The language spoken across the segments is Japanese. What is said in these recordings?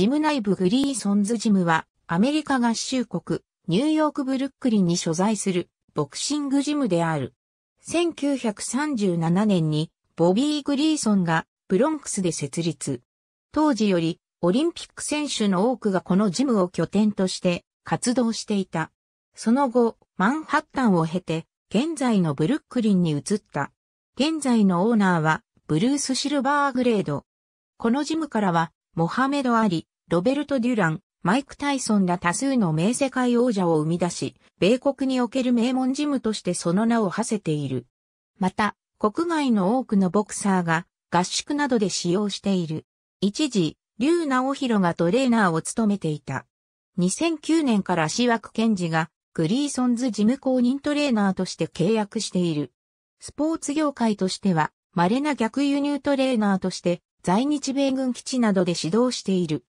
ジム内部グリーソンズジムは、アメリカ合衆国、ニューヨークブルックリンに所在する、ボクシングジムである。1937年に、ボビー・グリーソンが、ブロンクスで設立。当時より、オリンピック選手の多くがこのジムを拠点として、活動していた。その後、マンハッタンを経て、現在のブルックリンに移った。現在のオーナーは、ブルース・シルバーグレード。このジムからは、モハメド・アリ、ロベルト・デュラン、マイク・タイソンら多数の名世界王者を生み出し、米国における名門ジムとしてその名を馳せている。また、国外の多くのボクサーが合宿などで使用している。一時、竜直弘がトレーナーを務めていた。2009年から足枠健二がグリーソンズ事務公認トレーナーとして契約している。スポーツ業界としては、稀な逆輸入トレーナーとして在日米軍基地などで指導している。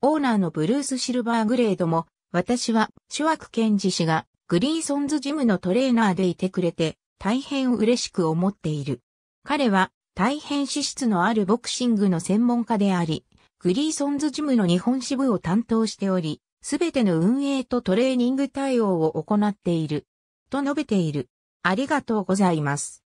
オーナーのブルース・シルバーグレードも、私は、シュ賢ク・ケンジ氏が、グリーソンズジムのトレーナーでいてくれて、大変嬉しく思っている。彼は、大変資質のあるボクシングの専門家であり、グリーソンズジムの日本支部を担当しており、すべての運営とトレーニング対応を行っている。と述べている。ありがとうございます。